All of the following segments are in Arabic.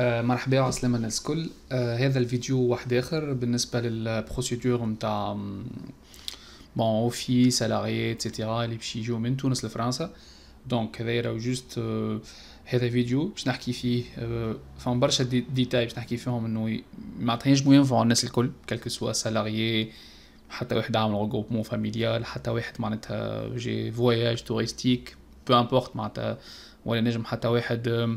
مرحبا وعسلامة الناس الكل هذا الفيديو واحد اخر بالنسبه للبروسيدور نتاع بون اوفي سالاري اتسيتيرا اللي باش يجيو من تونس لفرنسا دونك هذا راهو جوست هذا فيديو باش نحكي فيه آه، فهم برشا ديتاي باش نحكي فيهم انه معناتها ينجمو ينفعوا الناس الكل كالكو سوا سالاري حتى واحد عامل غروبمون فاميليال حتى واحد معناتها جي فواياج توريستيك بو امبورت معناتها ولا نجم حتى واحد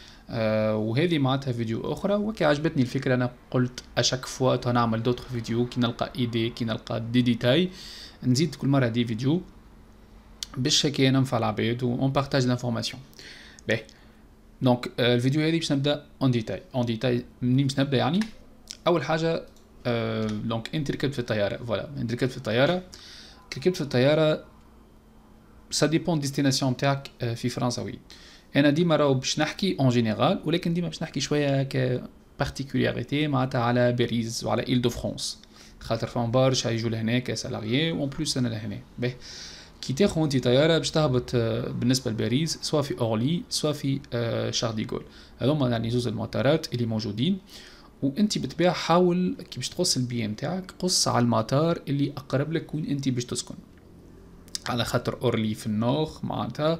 آه، وهذه معناتها فيديو اخرى وكي عجبتني الفكره انا قلت اشك فوا نعمل دوتر فيديو كي نلقى ايدي كي نلقى دي ديتاي نزيد كل مره دي فيديو باش هيك ننفع العباد اون بارتاج لانفورماسيون باهي دونك الفيديو هذه باش نبدا اون ديتاي اون ديتاي منين باش نبدا يعني اول حاجه دونك انت ركبت في الطياره فوالا انت ركبت في الطياره ركبت في الطياره سا ديبون ديستيناسيون تاعك في فرنسا وي انا ديما راهو باش نحكي اون جينيرال ولكن ديما باش نحكي شويه ك بارتيكولاريتي معناتها على باريس وعلى ايل دو فرانس خاطر فان برشا يجوا لهنا سالاريي وان بلوس انا لهنا باهي كي تاخذ انت طياره باش تهبط آه، بالنسبه لباريس سواء في اورلي سواء في شارل آه، غول هذوما يعني زوز المطارات اللي موجودين وانت بالطبيعه حاول كي باش تقص البي ام تاعك قص على المطار اللي اقرب لك وين انت باش تسكن على خاطر اورلي في النوخ معناتها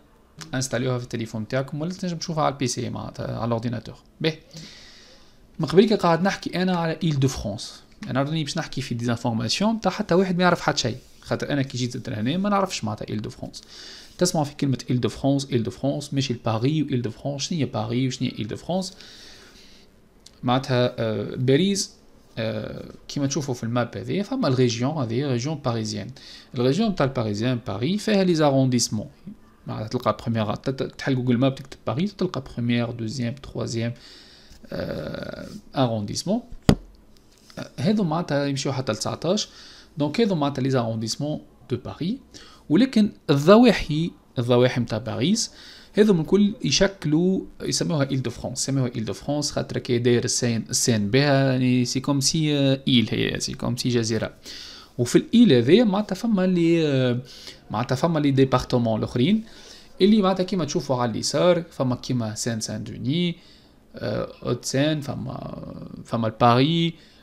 انستاليوها في التليفون تاعكم ولا تنجم تشوفها على البي سي مع على الاورديناتور به من قبل قاعد نحكي انا على ايل دو فرانس انا راني باش نحكي في ديزانفورماسيون تاع حتى واحد ما يعرف حتى شيء خاطر انا كي جيت هنا ما نعرفش معناتها ايل دو فرانس تسمع في كلمه ايل دو فرانس ايل دو فرانس ماشي لباري إيل دو فرانس شنو هي باري شنو هي ايل دو فرانس معناتها آه، باريس آه، كيما تشوفوا في الماب هذه فما الريجيون هذه ريجيون باريزيان الريجيون تاع الباريزيان باري فيها لي زارونديسمون معناتها تلقى بروميير تحل جوجل ماب تكتب باريس تلقى بروميير دوزيام تخوازيام اغونديسمون آه، آه، هذو معناتها يمشيو حتى ل 19 دونك هذو معناتها لي زارونديسمون دو باريس ولكن الضواحي الضواحي نتاع باريس هذو من كل يشكلوا يسموها ايل دو فرانس يسموها ايل دو فرانس خاطر كي داير السين السين بها يعني سي كوم سي ايل هي سي كوم سي جزيره وفي الايل هذايا معناتها فما لي معناتها فما لي ديبارتمون الاخرين اللي معناتها كيما تشوفوا على اليسار فما كيما سان سان دوني اوتسان فما فما الباري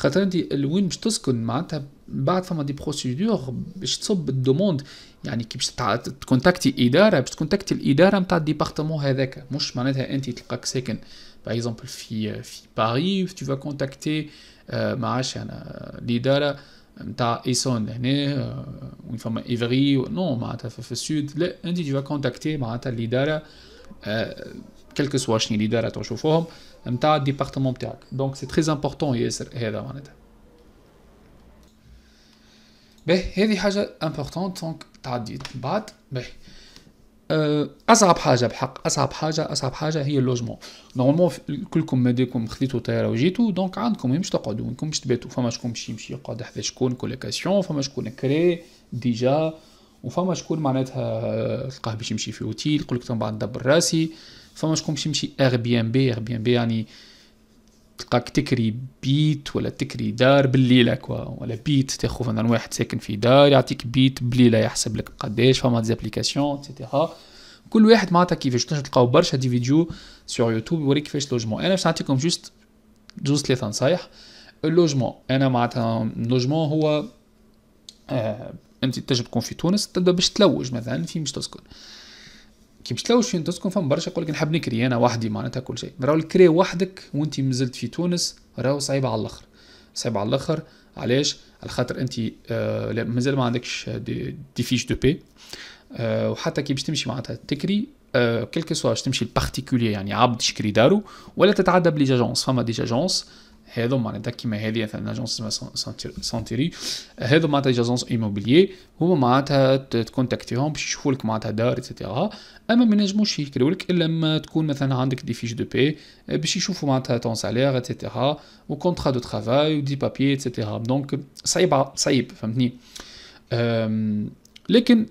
خاطر انت وين باش تسكن معناتها بعد فما دي بروسيدور باش تصب الدوموند يعني كي باش تكونتاكتي اداره باش تكونتاكتي الاداره نتاع الديبارتمون هذاك مش معناتها انت تلقاك ساكن باغ اكزومبل في في باري تو فا كونتاكتي ما عادش انا الاداره نتاع ايسون هنا آه، وين فما ايفري نو معناتها في السود لا انت تو فا كونتاكتي معناتها الاداره آه سوا شنو الاداره تشوفوهم نتاع الديبارتمون نتاعك دونك سي تري امبورطون ياسر هذا معناتها باهي هذه حاجه امبورطون دونك تعديت بعد باهي آه، اصعب حاجه بحق اصعب حاجه اصعب حاجه هي اللوجمون نورمالمون كلكم ماداكم خديتو طياره وجيتو دونك عندكم مش تقعدوا وينكم باش تباتوا فما شكون باش يمشي يقعد حدا شكون كولوكاسيون فما شكون كري ديجا وفما شكون معناتها تلقاه باش يمشي في اوتيل يقول لك تو بعد راسي فما شكون باش يمشي اغ بي ام بي اغ بي ام بي يعني تلقاك تكري بيت ولا تكري دار بالليله كوا ولا بيت تاخو مثلا واحد ساكن في دار يعطيك بيت بليله يحسب لك قداش فما ديزابليكاسيون اتسيتيرا كل واحد معناتها كيفاش تنجم تلقاو برشا دي فيديو سور يوتيوب يوريك كيفاش لوجمون انا باش نعطيكم جوست جوست ثلاثه نصايح اللوجمون انا معناتها اللوجمون هو آه انت تجي تكون في تونس تبدا باش تلوج مثلا فين باش تسكن كي باش تلوج فين تسكن فما برشا يقول لك نحب نكري انا وحدي معناتها كل شيء راهو الكري وحدك وانت مازلت في تونس راهو صعيب على الاخر صعيب على الاخر علاش على خاطر انت آه مازال ما عندكش دي, دي فيش دو بي آه وحتى كي باش تمشي معناتها تكري آه كيلكو سوا باش تمشي البارتيكولي يعني عبد شكري دارو ولا تتعدى بلي جاجونس فما دي جاجونس هذا معناتها كيما هذه مثلا اجونس اسمها سانتيري هذا معناتها اجونس ايموبيليي هما معناتها تكونتاكتيهم باش يشوفوا لك معناتها دار اتسيتيرا اما ما ينجموش يكريو لك الا لما تكون مثلا عندك دي فيش دو بي باش يشوفوا معناتها تون سالير اتسيتيرا وكونترا دو ترافاي ودي بابي اتسيتيرا دونك صعيب صعيب فهمتني لكن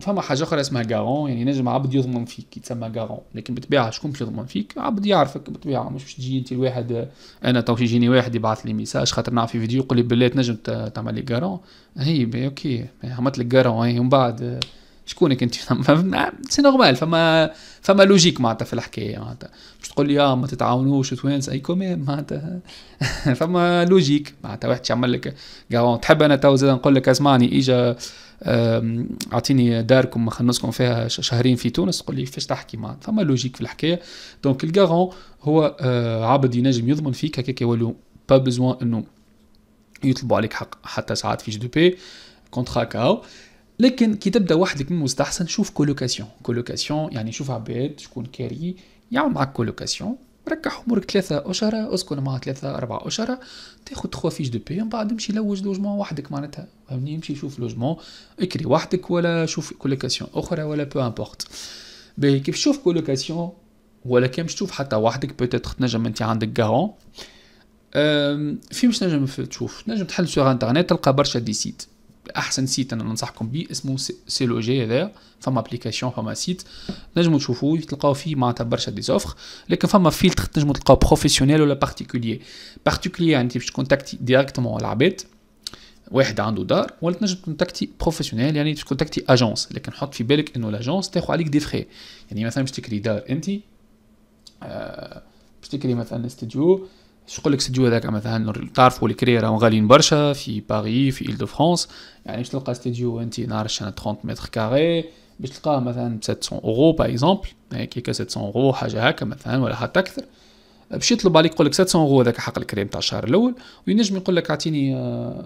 فما حاجه اخرى اسمها غارون يعني نجم عبد يضمن فيك يتسمى غارون لكن بالطبيعه شكون باش يضمن فيك عبد يعرفك بالطبيعه مش باش تجي انت الواحد انا تو يجيني واحد يبعث لي ميساج خاطر نعرف في فيديو يقول لي بالله تنجم تعمل لي غارون هي اوكي عملت لك غارون ومن بعد شكونك انت سي نورمال فما فما لوجيك نعم، معناتها في الحكايه معناتها باش تقول لي اه ما تتعاونوش وتوانس اي كوميم معناتها فما لوجيك معناتها واحد يعمل لك جارون تحب انا تو زاد نقول لك اسمعني اجا اعطيني داركم نخلصكم فيها شهرين في تونس تقول لي كيفاش تحكي معناتها فما لوجيك في الحكايه دونك الجارون هو آه، عبد ينجم يضمن فيك هكاك يولو با بزوان انه يطلبوا عليك حق حتى ساعات في جي دو بي كونترا كاو لكن كي تبدا وحدك من مستحسن شوف كولوكاسيون كولوكاسيون يعني شوف عباد شكون كاري يعمل معك كولوكاسيون ركح امورك ثلاثة اشهر اسكن مع ثلاثة أربعة اشهر تاخذ تخوا فيش دو بي من بعد امشي لوج لوجمون وحدك معناتها فهمني امشي شوف لوجمون اكري وحدك ولا شوف كولوكاسيون أخرى ولا بو امبورت باهي كيف تشوف كولوكاسيون ولا كان باش تشوف حتى وحدك بوتيتر تنجم انت عندك كارون في باش تنجم تشوف تنجم تحل سوغ انترنت تلقى برشا دي سيت احسن سيت انا ننصحكم به اسمه سي لوجي هذا فما ابليكاسيون فما سيت نجمو تشوفوه تلقاو فيه معناتها برشا دي زوفر لكن فما فيلتر تنجمو تلقاو بروفيسيونيل ولا بارتيكوليي بارتيكوليي يعني باش تكونتاكتي ديريكتومون العباد واحد عنده دار ولا تنجم تكونتاكتي بروفيسيونيل يعني باش تكونتاكتي اجونس لكن حط في بالك انه لاجونس تاخذ عليك دي فري يعني مثلا باش تكري دار انت آه، باش تكري مثلا استوديو شو نقول لك سيديو هذاك مثلا تعرفوا الكري راهم غاليين برشا في باري في ايل دو فرانس يعني باش تلقى استديو انت نهار انا 30 متر كاري باش تلقاه مثلا ب 700 اورو با اكزومبل هكاك 700 اورو حاجه هكا مثلا ولا حتى اكثر باش يطلب عليك يقول لك 700 اورو هذاك حق الكريم تاع الشهر الاول وينجم يقول لك اعطيني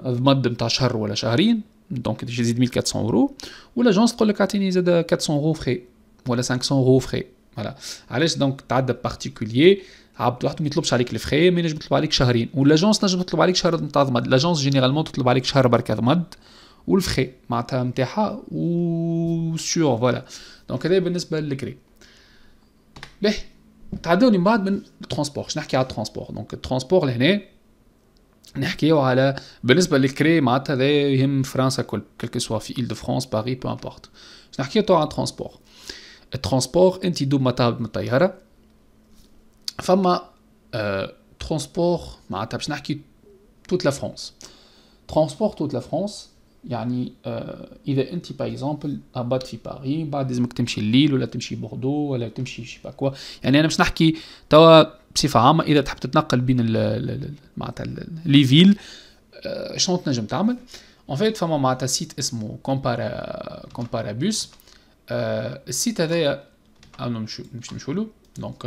ضمد آه، نتاع شهر ولا شهرين دونك تزيد 1400 اورو ولا جونس تقول لك اعطيني زاد 400 اورو فري ولا 500 اورو فري فوالا علاش دونك تعدى بارتيكوليي عبد واحد ما يطلبش عليك الفخي ما ينجم يطلب عليك شهرين والاجونس نجم تطلب عليك شهر نتاع ضمد لاجونس جينيرالمون تطلب عليك شهر برك ضمد والفخي معناتها نتاعها و سيور فوالا دونك هذا بالنسبه للكري باهي تعداو من بعد من الترونسبور باش نحكي على الترونسبور دونك الترونسبور لهنا نحكيو على بالنسبه للكري معناتها هذا يهم فرنسا كل كل سوا في ايل دو فرانس باري بو امبورت باش نحكيو تو على الترونسبور الترونسبور انت دوب ما تهبط من الطياره la transport. معناتها toute la France la France. Transport toute la France. يعني اذا انت با في باريس بعد لازمك تمشي الليل ولا تمشي بوردو ولا تمشي شي كوا يعني انا باش نحكي توا بصفه عامه اذا تحب تتنقل بين معناتها لي فيل شنو تنجم تعمل il فيت معناتها سيت اسمه دونك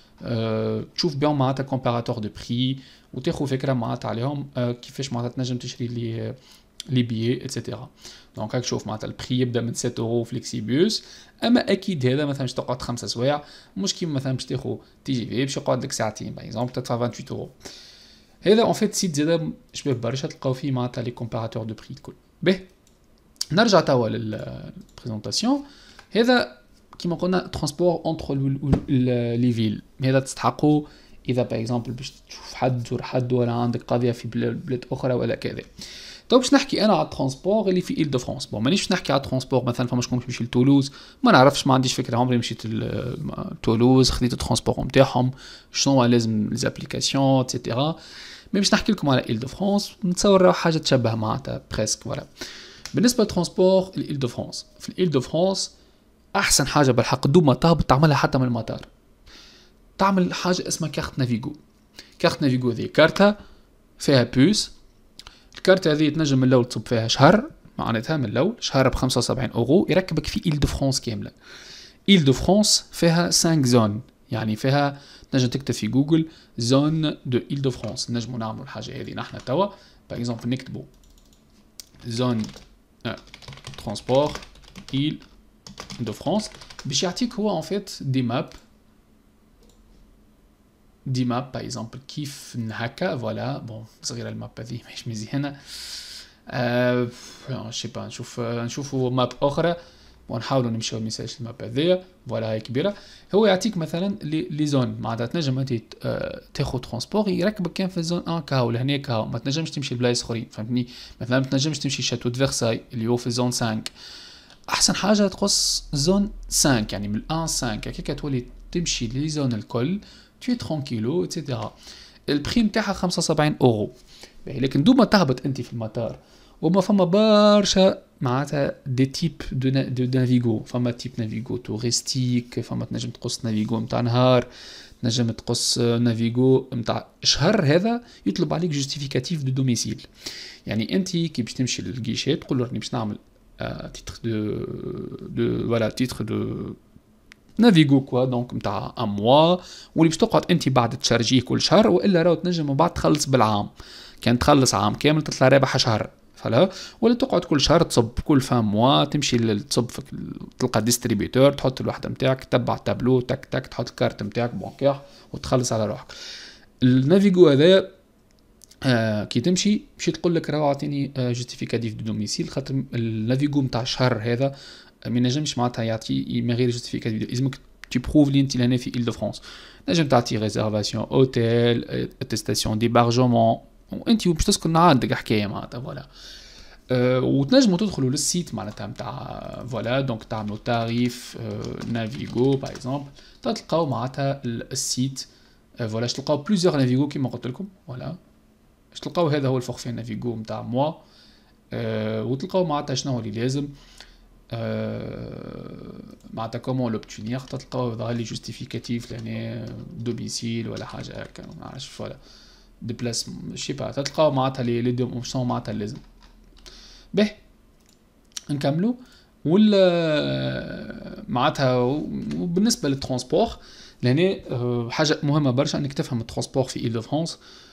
تشوف آه، بهم معناتها كومباراتور دو بري وتاخذ فكره معناتها عليهم آه، كيفاش معناتها تنجم تشري لي لي بيي اتسيتيرا دونك هاك شوف معناتها البري يبدا من 7 اورو فليكسيبيوس اما اكيد هذا مثلا باش تقعد خمسة سوايع مش كيما مثلا باش تاخذ تي جي في باش يقعد لك ساعتين باغ اكزومبل تدفع 28 اورو هذا اون فيت سيت زاد شباب برشا تلقاو فيه معناتها لي كومباراتور دو بري الكل به نرجع توا للبريزونطاسيون هذا كيما قلنا ترونسبور اونتر لي فيل هذا تستحقو اذا باغ اكزومبل باش تشوف حد تزور حد ولا عندك قضيه في بلاد اخرى ولا كذا تو باش نحكي انا على الترونسبور اللي في ايل دو فرانس بون مانيش نحكي على الترونسبور مثلا فما شكون يمشي لتولوز ما نعرفش ما عنديش فكره عمري مشيت لتولوز خديت الترونسبور نتاعهم شنو لازم ليزابليكاسيون اتسيتيرا مي باش نحكي لكم على ايل دو فرانس نتصور حاجه تشبه معناتها بريسك فوالا بالنسبه للترونسبور الايل دو فرانس في الايل دو فرانس احسن حاجه بالحق دوب ما تهبط تعملها حتى من المطار تعمل حاجه اسمها كارت نافيغو كارت نافيغو ذي كارتة فيها بوس الكارت هذه تنجم من الاول تصب فيها شهر معناتها من الاول شهر ب 75 اورو يركبك في ايل دو فرانس كامله ايل دو فرانس فيها 5 زون يعني فيها تنجم تكتب في جوجل زون دو ايل دو فرانس نجمو نعملو الحاجه هذه نحن توا باغ اكزومبل نكتبو زون ترونسبور ايل دو فرانس باش يعطيك هو ان فيت دي ماب دي ماب باغ اكزومبل كيف هكا فوالا بون صغيره الماب هذه ماهيش مزيانه أه شي با نشوف نشوفوا ماب اخرى ونحاولوا نمشيو ما ننساش الماب هذيا فوالا هي كبيره هو يعطيك مثلا لي زون معناتها تنجم انت تاخذ ترونسبور يركبك كان في زون 1 كاو لهنا كاو ما تنجمش تمشي لبلايص اخرين فهمتني مثلا ما تنجمش تمشي شاتو دو فيرساي اللي هو في زون 5 احسن حاجه تقص زون 5 يعني من 1 5 هكاك تولي تمشي لي زون الكل تي ترونكيلو اتسيتيرا البخي نتاعها 75 اورو لكن دوما تهبط انت في المطار وما فما برشا معناتها دي تيب دو, دو نافيغو فما تيب نافيغو توريستيك فما تنجم تقص نافيغو نتاع نهار تنجم تقص نافيغو نتاع شهر هذا يطلب عليك جوستيفيكاتيف دو دوميسيل يعني انت كي باش تمشي للجيشي تقول له راني باش نعمل à titre de, de voilà titre de نافيغو كوا دونك نتاع ان موا واللي باش تقعد انت بعد تشارجيه كل شهر والا راه تنجم من بعد تخلص بالعام كان تخلص عام كامل تطلع رابح شهر فلا ولا تقعد كل شهر تصب كل فان موا تمشي تصب تلقى ديستريبيتور تحط الوحده نتاعك تبع تابلو تك تك تحط الكارت نتاعك بونكيغ وتخلص على روحك النافيغو هذايا آه كي تمشي مشي تقول لك راه اعطيني آه جوستيفيكاتيف دو دوميسيل خاطر النافيغو نتاع الشهر هذا آه، ما ينجمش معناتها يعطي من غير جوستيفيكاتيف لازمك بروف لي انت لهنا في ايل دو فرانس نجم تعطي ريزيرفاسيون اوتيل اتستاسيون ديبارجومون وانت باش تسكن عندك حكايه معناتها فوالا آه، وتنجموا تدخلوا للسيت معناتها نتاع فوالا دونك تعملوا تعريف نافيغو باغ اكزومبل تلقاو معناتها السيت فوالا تلقاو بليزيوغ نافيغو كيما قلت لكم فوالا باش تلقاو هذا هو الفورفي نافيغو نتاع موا أه وتلقاو معناتها شنو اللي لازم أه معناتها كومون لوبتونيغ تلقاو ظهر لي جوستيفيكاتيف لهنا دوميسيل ولا حاجه هكا ما نعرفش ولا ديبلاس شي با تلقاو معناتها لي لي اوبسيون معناتها لازم باهي نكملو ولا آه، معناتها وبالنسبه للترونسبور لهنا آه، حاجه مهمه برشا انك تفهم الترونسبور في ايل دو فرانس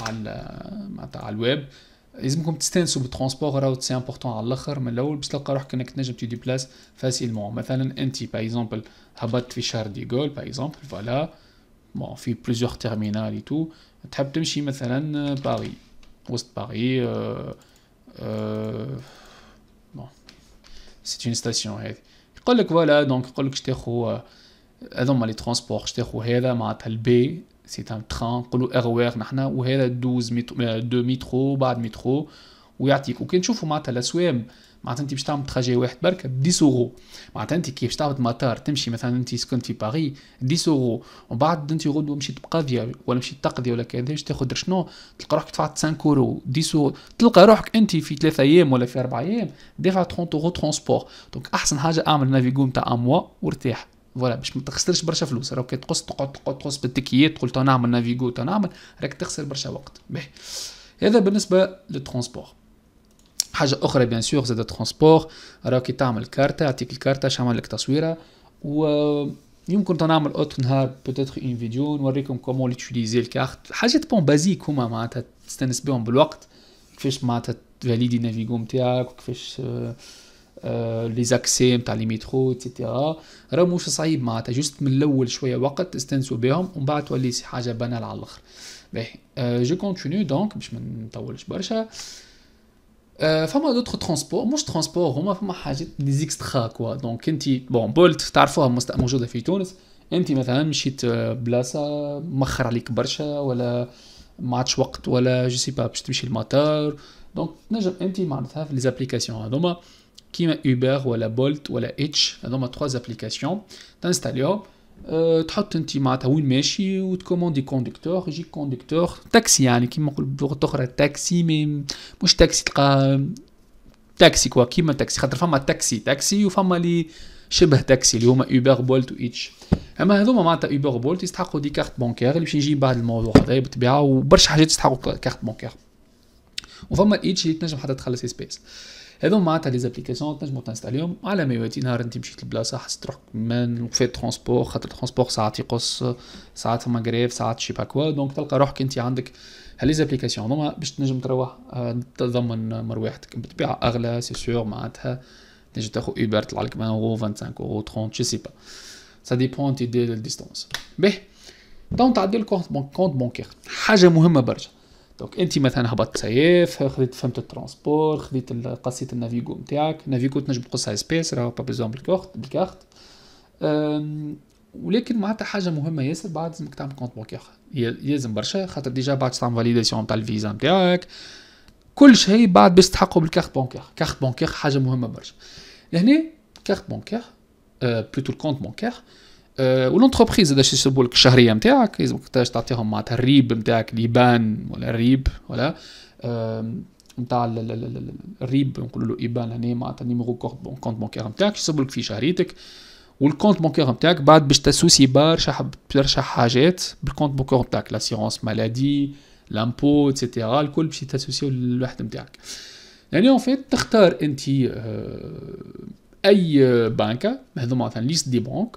على معناتها على الويب لازمكم تستانسوا بالترونسبور راهو سي امبورطون على الاخر من الاول باش تلقى روحك انك تنجم تدي بلاس فاسيلمون مثلا انت با اكزومبل هبطت في شهر ديغول با اكزومبل فوالا بون في بليزيوغ تيرمينال اي تو تحب تمشي مثلا باري وسط باري بون سي اون ستاسيون هاذي يقول لك فوالا دونك يقول لك شتاخو آه، هذوما لي ترونسبور شتاخو هذا معناتها البي سي ان تران نقولوا اغوار نحنا وهذا دوز مترو آه، دو مترو بعد مترو ويعطيك وكي نشوفوا معناتها الاسوام معناتها انت باش تعمل تراجي واحد برك ب 10 اورو معناتها انت كي باش تعمل مطار تمشي مثلا انت سكنت في باري 10 اورو ومن بعد انت غدوه مشيت بقضيه ولا مشيت تقضية ولا كذا باش تاخذ شنو تلقى روحك دفعت 5 اورو 10 اورو تلقى روحك انت في 3 ايام ولا في 4 ايام دافع 30 اورو ترونسبور دونك احسن حاجه اعمل نافيغو نتاع اموا وارتاح فوالا باش ما تخسرش برشا فلوس كي تقص تقعد تقعد تقص بالتكيات تقول نعمل نافيغو نعمل راك تخسر برشا وقت باهي هذا بالنسبه للترونسبور حاجه اخرى بيان سور زاد الترونسبور كي تعمل كارتة يعطيك الكارتة شعمل لك تصويره و يمكن تنعمل أوتر نهار بوتيتر اون فيديو نوريكم كومون ليتيليزي الكارت حاجات بون بازيك هما معناتها تستانس بهم بالوقت كيفاش معناتها تفاليدي نافيغو نتاعك وكيفاش آه لي زاكسي نتاع لي مترو اتسيتيرا راه مش صعيب معناتها جست من الاول شويه وقت استنسوا بهم ومن بعد تولي حاجه بنال على الاخر باهي جو كونتينيو دونك باش ما نطولش برشا آه، فما دوت ترونسبور مش ترونسبور هما فما حاجات لي زيكسترا كوا دونك انت بون بولت تعرفوها موجوده في تونس انت مثلا مشيت آه، بلاصه مخر عليك برشا ولا ما عادش وقت ولا جو سي با باش تمشي المطار دونك تنجم انت معناتها في لي زابليكاسيون هذوما كيما اوبر ولا بولت ولا اتش هذوما تخوا ابليكاسيون تنستاليهم أه تحط انت معناتها وين ماشي وتكوموندي كوندكتور يجيك كوندكتور تاكسي يعني كيما نقول بلغه اخرى تاكسي مي مش تاكسي تلقى تاكسي كوا كيما تاكسي خاطر فما تاكسي تاكسي femme لي شبه تاكسي اللي هما اوبر بولت و اتش اما هذوما معناتها اوبر بولت يستحقوا دي كارت بانكير اللي باش يجي بعد الموضوع هذا بالطبيعه وبرشا حاجات يستحقوا كارت بانكير وفما اتش اللي تنجم حتى تخلص سبيس هذوما معناتها لي زابليكاسيون تنجمو تنستاليهم على ما يواتي نهار انت مشيت لبلاصه حسيت روحك من وقفات ترونسبور خاطر ترونسبور ساعات يقص ساعات فما غريف ساعات شي با كوا دونك تلقى روحك انت عندك هلي زابليكاسيون هذوما باش تنجم تروح تضمن مروحتك بالطبيعه اغلى سي سيغ معناتها تنجم تاخذ اوبر لك 20 اورو 25 اورو 30 شي سي با سا ديبون انت دي الديستونس باهي دونك تعدي الكونت بونكير حاجه مهمه برشا دونك انت مثلا هبطت سياف خديت فهمت الترونسبور خديت قصيت النافيغو نتاعك نافيغو تنجم تقصها سبيس راه با بيزون بالكارت بالكارت ولكن معناتها حاجه مهمه ياسر بعد لازمك تعمل كونت بانكير يلزم برشا خاطر ديجا بعد تعمل فاليداسيون نتاع الفيزا نتاعك كل شيء بعد باش تحققوا بالكارت بونكير كارت بونكير حاجه مهمه برشا لهنا كارت بانكير بلوتو الكونت بونكير أه، والانتربريز هذا الشيء يسبوا لك الشهريه نتاعك لازمك تعطيهم معناتها الريب نتاعك ليبان ولا الريب ولا نتاع أه، الريب نقولوا له ايبان هنا معناتها نيميرو كونت بونكير نتاعك يسبوا لك في شهريتك والكونت بونكير نتاعك بعد باش تاسوسي برشا برشا حاجات بالكونت بونكير نتاعك لاسيونس مالادي لامبو اتسيتيرا الكل باش تاسوسيو الواحد نتاعك يعني اون فيت تختار انت أه، اي بانكه هذو مثلا ليست دي بانك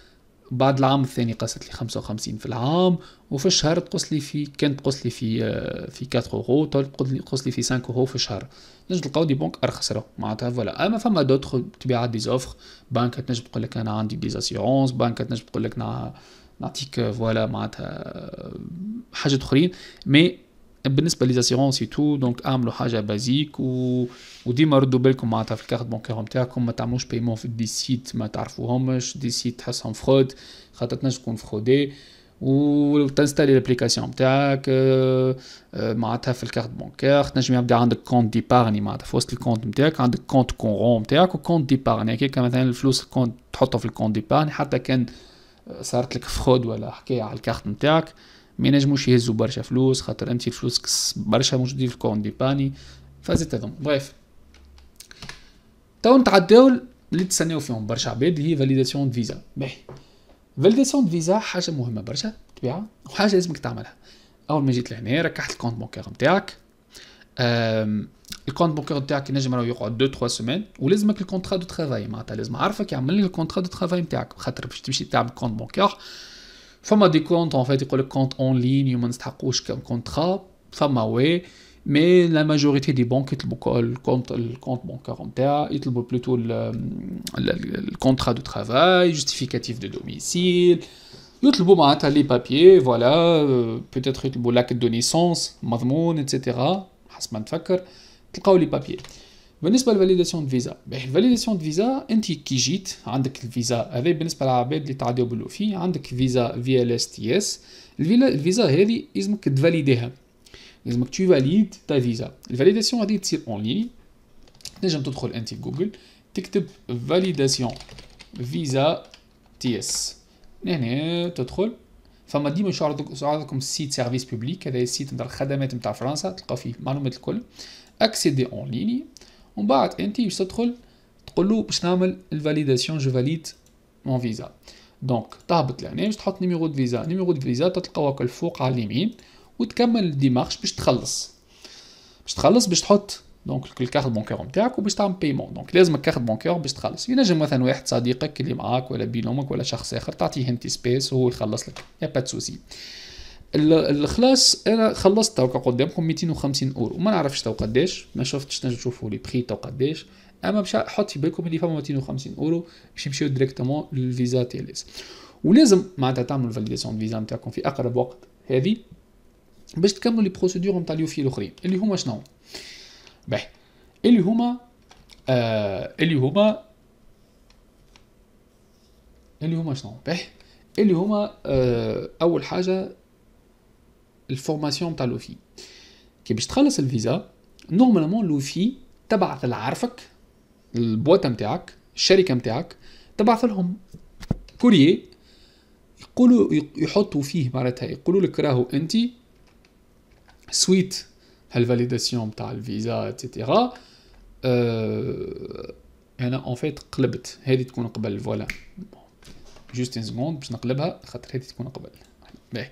بعد العام الثاني قاست لي 55 في العام وفي الشهر تقص لي في كانت تقص لي في آه، في 4 اورو تقص لي في 5 اورو في الشهر نجم تلقاو دي بنك ارخص راه معناتها فوالا اما فما دوتر تبيعات دي زوفر بنك تنجم تقول لك انا عندي دي زاسيونس بنك تنجم تقول لك نعطيك فوالا معناتها آه، حاجه اخرين مي بالنسبه ليزاسيرونس تو دونك اعملوا حاجه بازيك و... وديما ردوا بالكم معناتها في الكارت بانكير نتاعكم ما تعملوش بايمون في دي سيت ما تعرفوهمش دي سيت تحسهم فرود خاطر تنجم تكون فرودي وتنستالي الابليكاسيون نتاعك معناتها في الكارت بانكير تنجم يبدا عندك كونت ديبارني معناتها في وسط الكونت نتاعك عندك كونت كورون نتاعك وكونت ديبارني هكاك مثلا الفلوس الكونت تحطها في الكونت ديبارني حتى كان صارت لك فرود ولا حكايه على الكارت نتاعك ما ينجموش يهزوا برشا فلوس خاطر انت فلوسك برشا موجودين في الكون دي باني فازت هذوما بريف تو نتعداو اللي تسناو فيهم برشا عباد هي فاليداسيون فيزا باهي فاليداسيون فيزا حاجه مهمه برشا بالطبيعه وحاجه لازمك تعملها اول ما جيت لهنا ركحت الكونت بونكير نتاعك الكونت بونكير نتاعك ينجم راهو يقعد 2 3 سومان ولازمك الكونترا دو ترافاي معناتها لازم عارفك يعمل لي الكونترا دو ترافاي نتاعك خاطر باش تمشي تعمل كونت بونكير Il y a des comptes en ligne, il contrat, mais la majorité des banques ont le compte bancaire en ils plutôt le contrat de travail, justificatif de domicile. ils ont les papiers, voilà, peut-être carte de naissance, etc., les papiers. بالنسبه للفاليداسيون فيزا بح الفاليداسيون فيزا انت كي جيت عندك الفيزا هذا بالنسبه للعباد اللي تعديو بالوفي عندك فيزا في ال اس تي اس الفيزا هذه لازمك تفاليديها لازمك تو فاليد تا فيزا الفاليداسيون هذه تصير اون لين تنجم تدخل انت جوجل تكتب فاليداسيون فيزا تي اس هنا تدخل فما ديما يعرض لكم السيت سيرفيس بوبليك هذا السيت نتاع الخدمات نتاع فرنسا تلقى فيه معلومات الكل اكسيدي اون ليني ومن بعد انت باش تدخل تقول له باش نعمل الفاليداسيون جو فاليد مون فيزا دونك تهبط لهنا باش تحط نيميرو دو فيزا نيميرو دو فيزا تلقاو هكا الفوق على اليمين وتكمل الديمارش باش تخلص باش تخلص باش تحط دونك الكارت بانكير نتاعك وباش تعمل بيمون دونك لازم الكارت بانكير باش تخلص ينجم مثلا واحد صديقك اللي معاك ولا بينومك ولا شخص اخر تعطيه انت سبيس وهو يخلص لك يا با سوسي الخلاص انا خلصت توقع قدامكم 250 اورو ما نعرفش تو قداش ما شفتش تشوفوا لي بري تو قداش اما باش حط في بالكم اللي فما 250 اورو باش يمشيو ديريكتومون للفيزا تي ال اس ولازم معناتها تعملوا فاليداسيون الفيزا نتاعكم في اقرب وقت هذه باش تكملوا لي بروسيدور نتاع اليوفي الاخرين اللي هما شنو باهي اللي هما آه اللي هما اللي هما شنو باهي اللي هما آه اول حاجه الفورماسيون تاع لوفي كي باش تخلص الفيزا نورمالمون لوفي تبعث لعرفك البواطه نتاعك الشركه نتاعك تبعث لهم كوريي يقولوا يحطوا فيه معناتها يقولوا لك راهو انت سويت هالفاليداسيون تاع الفيزا اتسيتيرا أه انا اون فيت قلبت هذه تكون قبل فوالا جوست ان سكوند باش نقلبها خاطر هذه تكون قبل باهي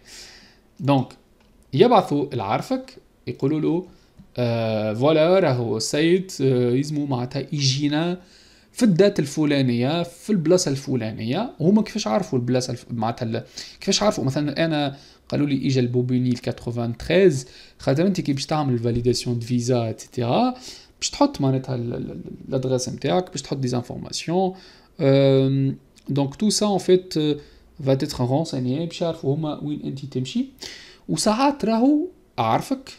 دونك يبعثوا العرفك يقولوا له آه، فوالا راهو السيد آه، يزمو معناتها يجينا في الدات الفلانيه في البلاصه الفلانيه وهما كيفاش عرفوا البلاصه الف... معناتها كيفاش عرفوا مثلا انا قالوا لي اجا البوبينيل 93 خاطر انت كي باش تعمل فاليداسيون دو فيزا اتسيتيرا باش تحط معناتها الادغاس نتاعك باش تحط دي انفورماسيون دونك تو سا أون فيت va être باش يعرفوا هما وين انت تمشي وساعات راهو اعرفك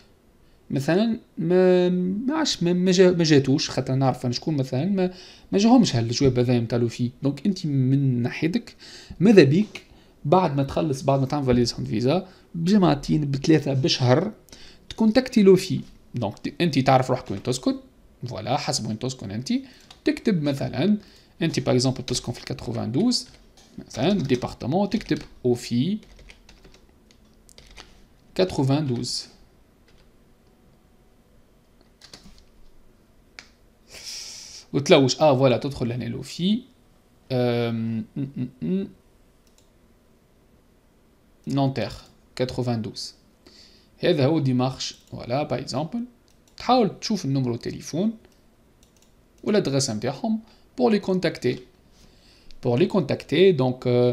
مثلا ما ما عش ما, ما جاتوش خاطر نعرف انا شكون مثلا ما ما جاهمش هالجواب هذا نتاع لوفي دونك انت من ناحيتك ماذا بيك بعد ما تخلص بعد ما تعمل هون فيزا بجمعتين بثلاثه بشهر تكونتاكتي لوفي دونك انت تعرف روحك وين تسكن فوالا حسب وين تسكن انت تكتب مثلا انت باغ اكزومبل تسكن في ال 92 مثلا ديبارتمون تكتب اوفي 92. Ah voilà, d'autres l'année Lofi. Euh, mm, mm, mm. Nanterre, 92. Et démarche voilà, par exemple. Tu le numéro de téléphone ou l'adresse pour les contacter. Pour les contacter, donc euh,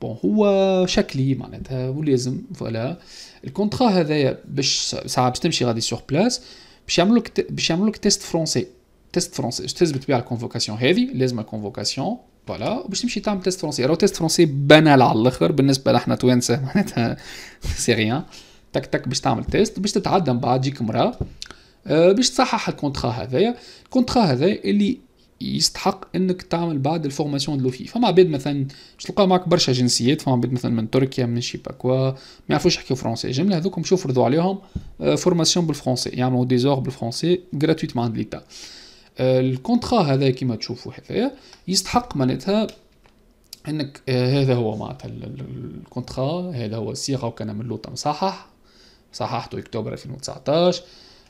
بون هو شكلي معناتها ولازم فوالا الكونترا هذايا باش ساعه باش تمشي غادي سور بلاس باش يعملوك باش يعملوك تيست فرونسي تيست فرونسي باش تثبت بها الكونفوكاسيون هذه لازم الكونفوكاسيون فوالا باش تمشي تعمل تيست فرونسي راهو تيست فرونسي بنال على الاخر بالنسبه لحنا توانسه معناتها سي ريان تك تك باش تعمل تيست باش تتعدى من بعد تجيك مراه آه، باش تصحح الكونترا هذايا الكونترا هذايا اللي يستحق انك تعمل بعد الفورماسيون دو لوفي فما عباد مثلا باش تلقى معك برشا جنسيات فما عباد مثلا من تركيا من شي باكوا ما يعرفوش يحكيو فرونسي جمله هذوك مشو فرضوا عليهم فورماسيون بالفرونسي يعملوا ديزور بالفرونسي غراتويت عند ليتا الكونترا هذا كيما تشوفوا هذايا يستحق معناتها انك آه، هذا هو معناتها الكونترا هذا هو السيغه وكان من لوطا مصحح صححته اكتوبر 2019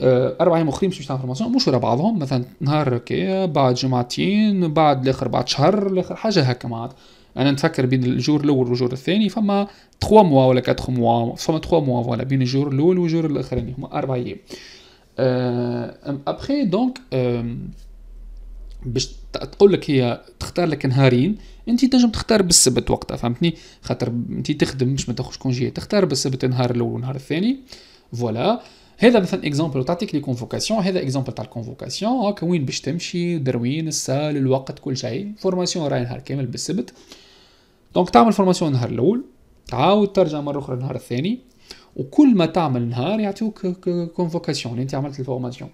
آه، اربع ايام اخرين باش تعمل فورماسيون مش ورا بعضهم مثلا نهار هكايا بعد جمعتين بعد الآخر بعد شهر الآخر حاجة هكا معناتها أنا نتفكر بين الجور الأول والجور الثاني فما 3 موا ولا 4 موا فما 3 موا فوالا بين الجور الأول والجور الآخراني هما أربع أيام أبخي آه، دونك آه، باش تقول لك هي تختار لك نهارين انت تنجم تختار بالسبت وقتها فهمتني خاطر انت تخدم مش ما تاخذش كونجي تختار بالسبت النهار الاول والنهار الثاني فوالا هذا مثلا اكزومبل تعطيك لي كونفوكاسيون هذا اكزومبل تاع الكونفوكاسيون هاكا وين باش تمشي دروين السال الوقت كل شيء فورماسيون راهي نهار كامل بالسبت دونك تعمل فورماسيون النهار الاول تعاود ترجع مره اخرى النهار الثاني وكل ما تعمل نهار يعطيوك كونفوكاسيون يعني انت عملت الفورماسيون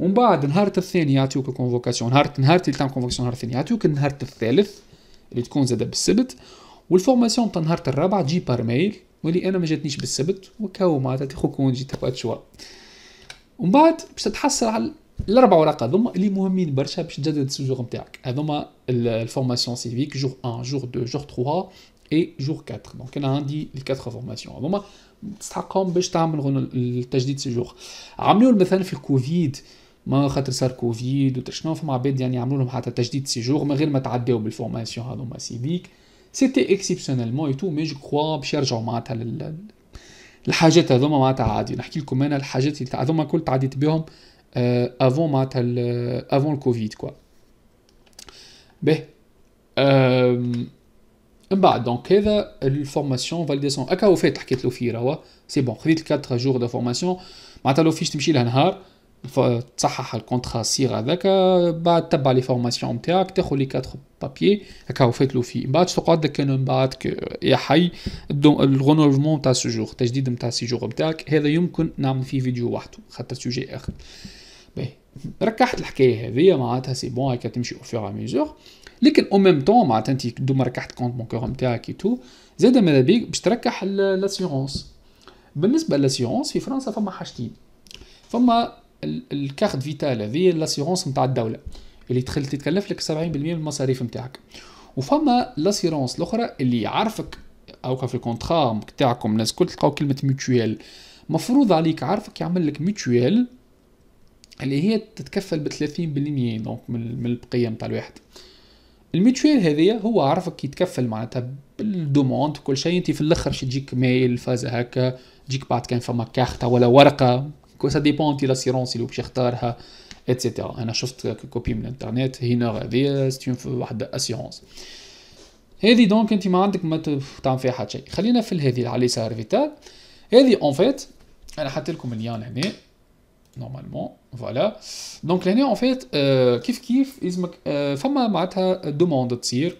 ومن بعد نهار الثاني يعطيوك الكونفوكاسيون نهار نهار تاع تعمل كونفوكاسيون نهار الثاني يعطيوك النهار الثالث اللي تكون زاد بالسبت والفورماسيون تاع نهار الرابع تجي بار ميل ولي انا ما جاتنيش بالسبت وكاو معناتها تاخو كون جيت تاخو شوا ومن بعد باش تتحصل على الاربع اوراق هذوما اللي مهمين برشا باش تجدد السجور نتاعك هذوما الفورماسيون سيفيك جور 1 جور 2 جور 3 اي جور 4 دونك انا عندي لي 4 فورماسيون هذوما تستحقهم باش تعمل التجديد سجور عملوا مثلا في الكوفيد ما خاطر صار كوفيد وتشنو فما عباد يعني عملوا لهم حتى تجديد سيجور من غير ما تعداو بالفورماسيون هذوما سيفيك سيتي اكسبسيونيلمون اي تو مي جو كوا باش يرجعوا معناتها لل... الحاجات هذوما معناتها عادي نحكي لكم انا الحاجات اللي هذوما كل تعديت بهم افون آه، معناتها افون الكوفيد كوا باهي من بعد دونك هذا الفورماسيون فاليديسيون اكا هو فات حكيت له فيه راهو سي بون خذيت 4 جور دو فورماسيون معناتها لو فيش تمشي لها نهار تصحح الكونترا الصغير هذاك بعد تبع لي فورماسيون نتاعك تاخذ لي كاتر بابيي هكا وفاتلو فيه من بعد تقعد لك من بعد يا حي الغونوفمون تاع السجور تجديد نتاع السجور نتاعك هذا يمكن نعمل فيه فيديو وحده خاطر سوجي اخر باهي ركحت الحكايه هذه معناتها سي بون هكا تمشي اوفيغ ا ميزور لكن او ميم طون معناتها انت دوما ركحت كونت بونكور نتاعك تو زاد ماذا بيك باش تركح لاسيغونس بالنسبه للاسيغونس في فرنسا فما حاجتين فما الكارت فيتال هذه لاسيرونس نتاع الدوله اللي تخل تتكلف لك 70% من المصاريف نتاعك وفما لاسيرونس الاخرى اللي يعرفك او في الكونترا نتاعكم الناس الكل تلقاو كلمه ميتويال مفروض عليك عارفك يعمل لك ميتويال اللي هي تتكفل ب 30% دونك من البقيه نتاع الواحد الميتويال هذه هو عرفك يتكفل معناتها بالدوموند كل شيء انت في الاخر شي تجيك مايل فاز هكا تجيك بعد كان فما كارتة ولا ورقة كو سا ديبون انت لاسيرونس اللي باش يختارها اتسيتيرا انا شفت كوبي من الانترنت هنا هذه ستيون واحد اسيرونس هذه دونك انت ما عندك ما تعمل فيها حتى شيء خلينا في هذه على اليسار فيتال هذه اون فيت انا حاط لكم اليان هنا نورمالمون فوالا دونك لهنا اون فيت كيف كيف يلزمك آه، فما معناتها دوموند تصير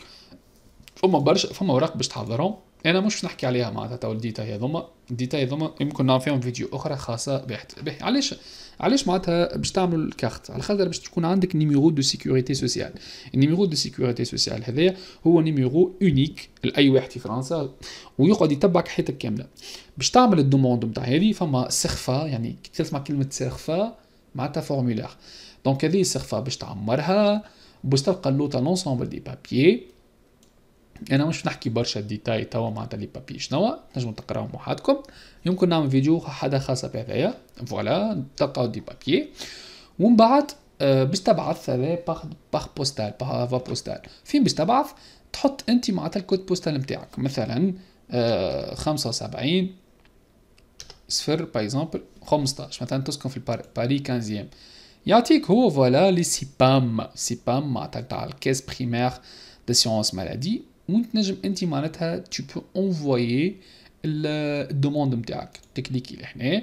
فما برشا فما اوراق باش تحضرهم انا مش نحكي عليها معناتها تو الديتاي هذوما الديتاي هذوما يمكن نعمل فيهم فيديو اخرى خاصه بحت به علاش علاش معناتها باش تعملوا الكارت على خاطر باش تكون عندك نيميرو دو سيكوريتي سوسيال النيميرو دو سيكوريتي سوسيال هذايا هو نيميرو اونيك لاي واحد في فرنسا ويقعد يتبعك حياتك كامله باش تعمل الدوموند نتاع هذه فما سخفه يعني كي تسمع كلمه سخفه معناتها فورمولير دونك هذه السخفه باش تعمرها باش تلقى اللوطه لونسومبل دي بابيي يعني انا مش نحكي برشا ديتاي توا مع لي بابي شنوا تنجموا تقراو وحدكم يمكن نعمل فيديو حدا خاصه بهذايا فوالا تلقاو دي بابي ومن بعد آه، باش تبعث هذا باغ باغ بوستال باغ فوا بوستال فين باش تبعث تحط انت معناتها الكود بوستال نتاعك مثلا آه، خمسة وسبعين صفر باغ اكزومبل 15 مثلا تسكن في باري 15 يعطيك هو فوالا لي سيبام سيبام معناتها تاع الكاس بريمير دي سيونس مالادي وانت تنجم انت معناتها تو بو اونفوي الدوموند نتاعك تكنيكي لهنا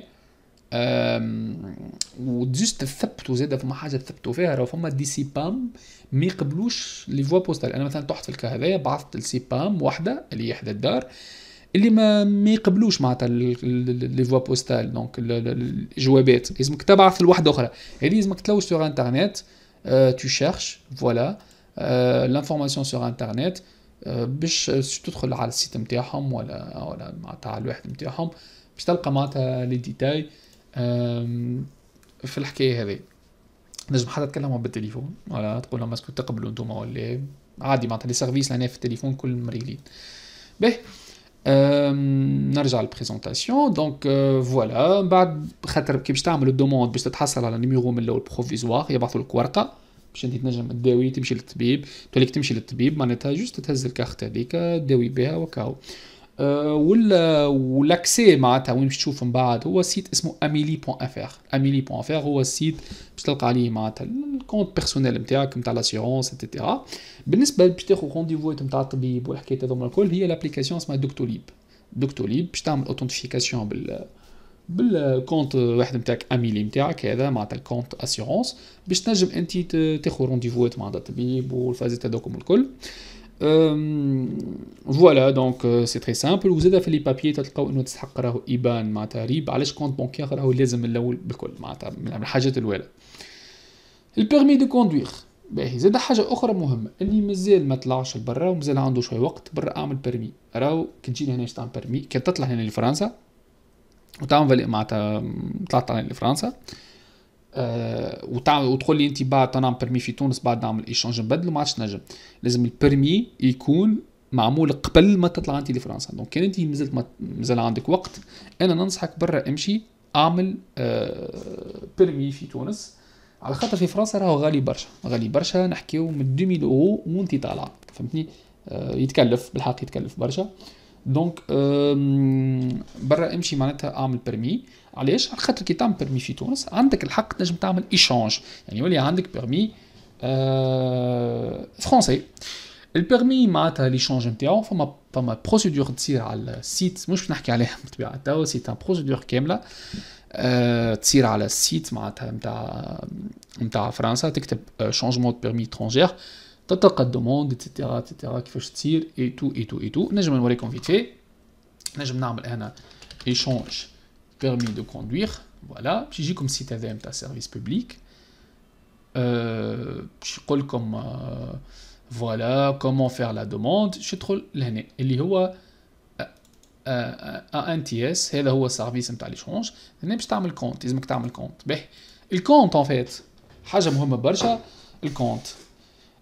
وجست تثبتوا زاده فما حاجه تثبتوا فيها راه فما دي سي بام ما يقبلوش لي فوا بوستال انا مثلا طحت في الكا هذايا بعثت لسي بام واحده اللي هي حدا الدار اللي ما ما يقبلوش معناتها لي فوا بوستال دونك الجوابات لازمك تبعث لوحده اخرى هذه لازمك تلوج سور انترنت تو شيرش فوالا لانفورماسيون سوغ انترنت باش تدخل على السيت نتاعهم ولا ولا معناتها على الواحد نتاعهم باش تلقى معناتها لي ديتاي في الحكايه هذه نجم حتى تكلمهم بالتليفون ولا تقول لهم اسكو تقبلوا انتم ولا عادي معناتها لي سيرفيس لهنا في التليفون كل مريلين باهي نرجع للبريزونطاسيون دونك فوالا euh، من بعد خاطر كي باش تعمل الدوموند باش تتحصل على نيميرو من الاول بروفيزوار يبعثوا لك ورقه باش انت تنجم تداوي تمشي للطبيب توليك تمشي للطبيب معناتها جوست تهز الكارت هذيك تداوي بها وكاو ولا أه، ولاكسي معناتها وين باش تشوف من بعد هو سيت اسمه اميلي بوان افير اميلي بوان افير هو السيت باش تلقى عليه معناتها الكونت بيرسونيل نتاعك نتاع لاسيرونس اتسيتيرا بالنسبه باش تاخذ رونديفو نتاع الطبيب والحكايات هذوما الكل هي لابليكاسيون اسمها دوكتوليب دوكتوليب باش تعمل اوثنتيفيكاسيون بال بالكونت واحد نتاعك اميلي نتاعك هذا معناتها الكونت اسيورونس باش تنجم انت تاخذ رونديفوات مع الطبيب والفازات هذوكم الكل فوالا دونك سي تري سامبل وزاد في لي بابي تلقاو انه تستحق راهو ايبان مع ريب علاش كونت بونكي راهو لازم من الاول بالكل معناتها من الحاجات الاولى البيرمي دو كوندويغ باهي زاد حاجه اخرى مهمه اللي مازال ما طلعش لبرا ومازال عنده شويه وقت برا اعمل بيرمي راهو كي تجيني هنا تعمل بيرمي كي تطلع هنا لفرنسا وتعمل فالي معناتها طلعت على لفرنسا أه وتعمل وتقول لي انت بعد تنعم برمي في تونس بعد نعمل ايشونج نبدلو ما عادش نجم لازم البرمي يكون معمول قبل ما تطلع انت لفرنسا دونك كان انت مازلت مازال عندك وقت انا ننصحك برا امشي اعمل أه برمي في تونس على خاطر في فرنسا راهو غالي برشا غالي برشا نحكيو من 2000 اورو وانت طالع فهمتني أه يتكلف بالحق يتكلف برشا دونك euh, برا امشي معناتها اعمل برمي علاش على خاطر كي تعمل برمي في تونس عندك الحق تنجم تعمل ايشانج يعني يولي عندك برمي فرونسي البيرمي معناتها ليشونج نتاعو فما فما بروسيدور تصير على السيت مش نحكي عليها بالطبيعه توا سيت ان بروسيدور كامله آه، تصير على السيت معناتها نتاع نتاع فرنسا تكتب شونجمون دو بيرمي ترونجير تتلقى الدوموند اتسيتيرا اتسيتيرا كيفاش تسير اي تو اي تو اي تو نجم نوريكم فيت في نجم نعمل انا ايشونج بيرمي دو كوندويغ فوالا باش يجيكم السيت هذا نتاع سيرفيس بوبليك باش يقول لكم فوالا كومون فير لا دوموند باش يدخل لهنا اللي هو ا ان تي اس هذا هو السيرفيس نتاع ليشونج هنا باش تعمل كونت لازمك تعمل كونت باهي الكونت اون فيت حاجه مهمه برشا الكونت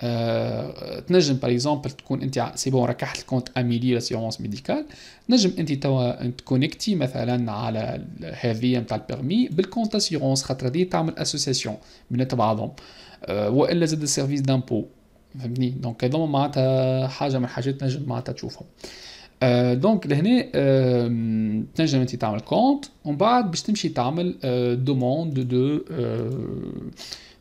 أه تنجم باغ اكزومبل تكون انت سي بون راك الكونت اميلي لاسيورونس ميديكال تنجم انت توا تكونكتي مثلا على هذه نتاع البيرمي بالكونت اسيورونس خاطر هذه تعمل اسوسياسيون من بعضهم أه والا زاد السيرفيس دامبو فهمتني دونك هذوما معناتها حاجه من الحاجات تنجم معناتها تشوفهم دونك آه، لهنا تنجم انت تعمل كونت ومن بعد باش تمشي تعمل دوموند آه، دو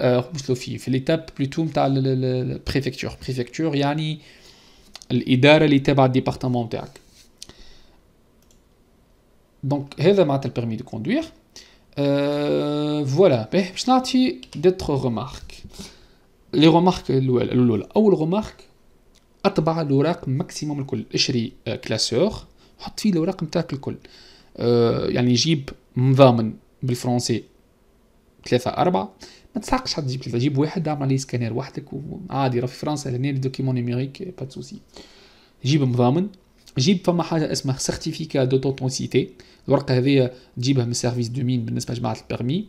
euh, fait l'étape plutôt la préfecture. Préfecture, yani l'administration département Donc, il le permis de conduire. Euh, voilà, mais je d'autres remarques. Les remarques, l'oula, ou les remarques, اطبع les ماكسيموم الكل ما تسحقش حد تجيب ثلاثه جيب واحد اعمل لي سكانير وحدك وعادي راه في فرنسا هنا لي دوكيمون نيميريك با سوسي جيب مضامن جيب فما حاجه اسمها سيرتيفيكا توتونسيتي الورقه هذه تجيبها من سيرفيس دو مين بالنسبه لجماعه البيرمي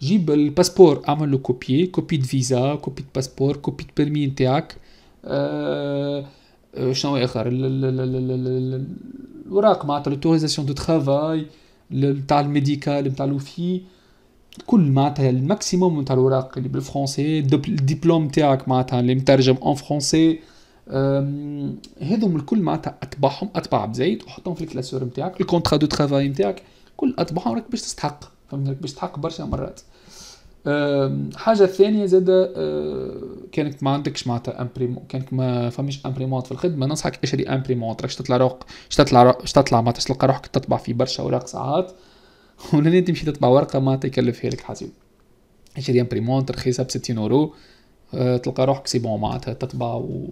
جيب الباسبور اعمل له كوبي كوبي دو فيزا كوبي دو باسبور كوبي دو بيرمي نتاعك شنو اخر الوراق معناتها لوتوريزاسيون دو ترافاي تاع الميديكال تاع لوفي كل معناتها الماكسيموم نتاع الوراق اللي بالفرونسي الدبلوم تاعك معناتها اللي مترجم اون فرونسي هذوم الكل معناتها اتبعهم اتبع بزايد وحطهم في الكلاسور نتاعك الكونترا دو ترافاي نتاعك كل اتبعهم راك باش تستحق فهمت راك باش تحق برشا مرات حاجه ثانيه زاد أه، كانك ما عندكش معناتها امبريمون كانك ما فماش امبريمونت في الخدمه ننصحك اشري امبريمونت راكش تطلع روق تطلع تطلع ما تلقى روحك تطبع في برشا اوراق ساعات ولين تمشي تطبع ورقه ما تكلف لك حاسوب اشري امبريمونت رخيصه ب 60 اورو تلقى روحك سي بون معناتها تطبع و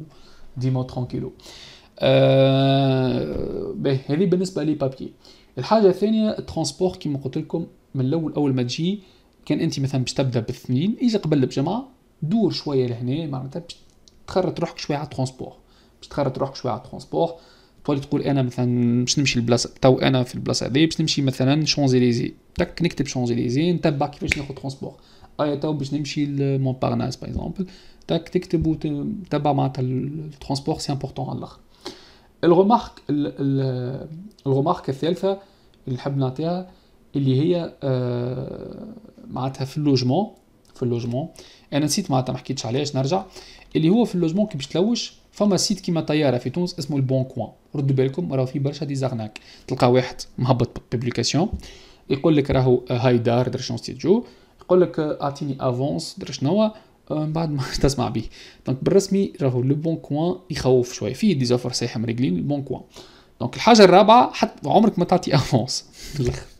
ديما ترونكيلو أه باهي هذه بالنسبه لي بابيي الحاجه الثانيه الترونسبور كيما قلت لكم من الاول اول ما تجي كان انت مثلا باش تبدا باثنين اجي قبل الجمعه دور شويه لهنا معناتها باش تخرط روحك شويه على الترونسبور باش تخرط روحك شويه على الترونسبور تولي تقول انا مثلا باش نمشي لبلاصه تو انا في البلاصه هذه باش نمشي مثلا شونزيليزي تك نكتب شونزيليزي نتبع كيفاش ناخذ ترونسبور ايا تو باش نمشي لمونبارناس باغ اكزومبل تك تكتب وتتبع معناتها الترونسبور سي امبورتون على الاخر الرومارك الرومارك الثالثه اللي نحب نعطيها اللي هي آه، معناتها في اللوجمون في اللوجمون انا نسيت معناتها ما حكيتش علاش نرجع اللي هو في اللوجمون كي باش تلوج فما سيت كيما طياره في تونس اسمه البون كوان ردوا بالكم راهو فيه برشا زغناك تلقى واحد مهبط بوبليكاسيون يقول لك راهو هاي دار درت شنو جو يقول لك اعطيني افونس درت شنو آه، من بعد ما تسمع به دونك بالرسمي راهو لو بون كوان يخوف شويه فيه دي زوفر سايح مريقلين البون كوان دونك الحاجه الرابعه حتى عمرك ما تعطي افونس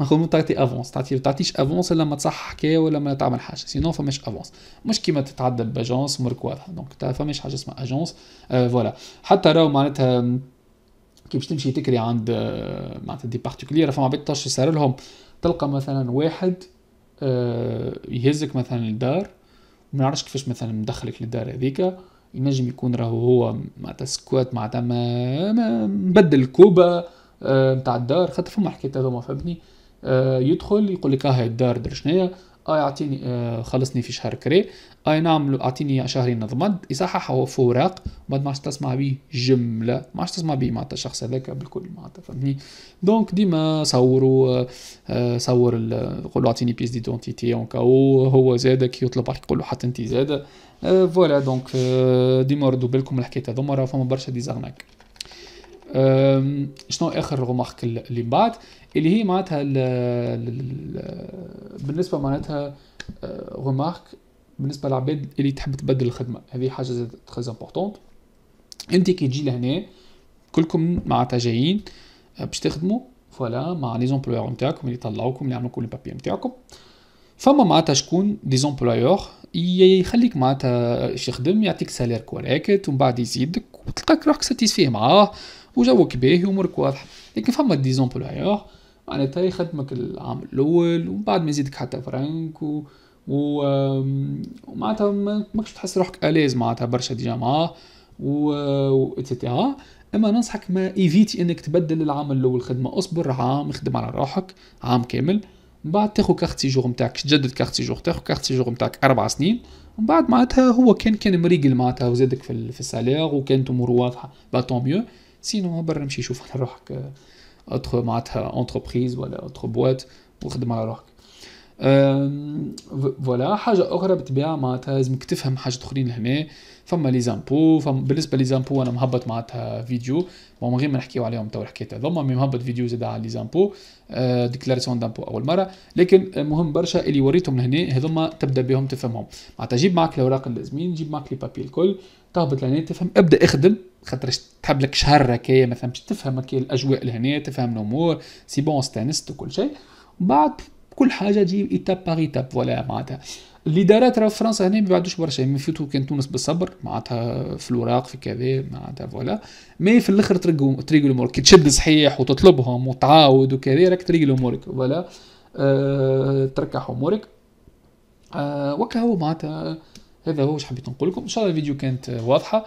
مخدوم تعطي افونس تعطي تعطيش افونس الا ما تصح حكايه ولا ما تعمل حاجه سينو فماش افونس مش كيما تتعدى باجونس مرك واضحه دونك فماش حاجه اسمها اجونس آه فوالا حتى راهو معناتها كي باش تمشي تكري عند آه، معناتها دي بارتيكولير فما عباد تاش يصير لهم تلقى مثلا واحد آه يهزك مثلا للدار ما نعرفش كيفاش مثلا مدخلك للدار هذيك ينجم يكون راهو هو معناتها سكوات معناتها ما مبدل الكوبه نتاع آه الدار خاطر فما حكايات هذوما فهمتني آه، يدخل يقول لك آه، ها هي الدار در شناهي اي اعطيني آه خلصني في شهر كري اي آه، نعم اعطيني شهرين نضمد يصحح هو في اوراق بعد ما عادش تسمع به جمله ما عادش تسمع به معناتها الشخص هذاك بالكل معناتها فهمتني دونك ديما صوروا صور قولوا اعطيني بيس ديدونتيتي اون كاو هو زاد كي يطلب عليك يقول حتى انت زاد فوالا دونك ديما ردوا بالكم الحكايه هذوما راه فما برشا ديزاغناك شنو اخر رومارك اللي من بعد اللي هي معناتها بالنسبه معناتها رومارك أه، بالنسبه للعباد اللي تحب تبدل الخدمه هذه حاجه تري امبورطون انت كي تجي لهنا كلكم معناتها جايين أه، باش تخدموا فوالا مع لي زومبلوير نتاعكم اللي طلعوكم اللي عملوا كل البابي نتاعكم فما معناتها شكون دي زومبلوير يخليك معناتها يخدم يعطيك سالير كوريكت ومن بعد يزيدك وتلقاك روحك ساتيسفي معاه وجوك باهي وامورك واضحه لكن فما ديزومبل ايوه معناتها يخدمك العام الاول ومن بعد ما يزيدك حتى فرانك و... و... معناتها ماكش تحس روحك اليز معناتها برشا ديجا معاه و, اتسيتيرا اما ننصحك ما ايفيتي انك تبدل العام الاول خدمه اصبر عام اخدم على روحك عام كامل من بعد تاخذ كارت سيجور نتاعك تجدد كارت سيجور تاخذ كارت سيجور نتاعك اربع سنين من بعد معناتها هو كان كان مريقل معناتها وزادك في, في السالير وكانت اموره واضحه با ميو سينو برا مشي شوف على روحك اوتر معناتها انتربريز ولا اوتر بواط وخدم على روحك فوالا حاجه اخرى بتبيع معناتها لازمك تفهم حاجه اخرين لهنا فما لي زامبو فما بالنسبه لي زامبو انا مهبط معناتها فيديو ومن غير ما نحكيو عليهم تو الحكايه هذوما مي مهبط فيديو زاد على لي زامبو ديكلاراسيون دامبو اول مره لكن مهم برشا اللي وريتهم لهنا هذوما تبدا بهم تفهمهم معناتها جيب معك الاوراق اللازمين جيب معك لي بابي الكل تهبط لهنا تفهم ابدا اخدم خاطرش تحب لك شهر هكايا مثلا باش تفهم هكا الاجواء لهنا تفهم الامور سي بون استانست وكل شيء من بعد كل حاجه تجي ايتاب باغ ايتاب فوالا معناتها الادارات راه في فرنسا هنا ما بعدوش برشا من يعني فيتو كان تونس بالصبر معناتها في الوراق في كذا معناتها فوالا مي في الاخر تريقل امورك كي تشد صحيح وتطلبهم وتعاود وكذا راك تريقل امورك فوالا أه تركح امورك أه وكا هو معناتها هذا هو واش حبيت نقول لكم ان شاء الله الفيديو كانت واضحه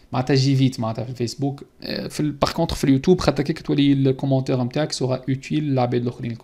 Je vais vite sur Facebook. Par contre, sur YouTube, je vais cliquer sur le commentaire qui sera utile la bête de l'Okhrine.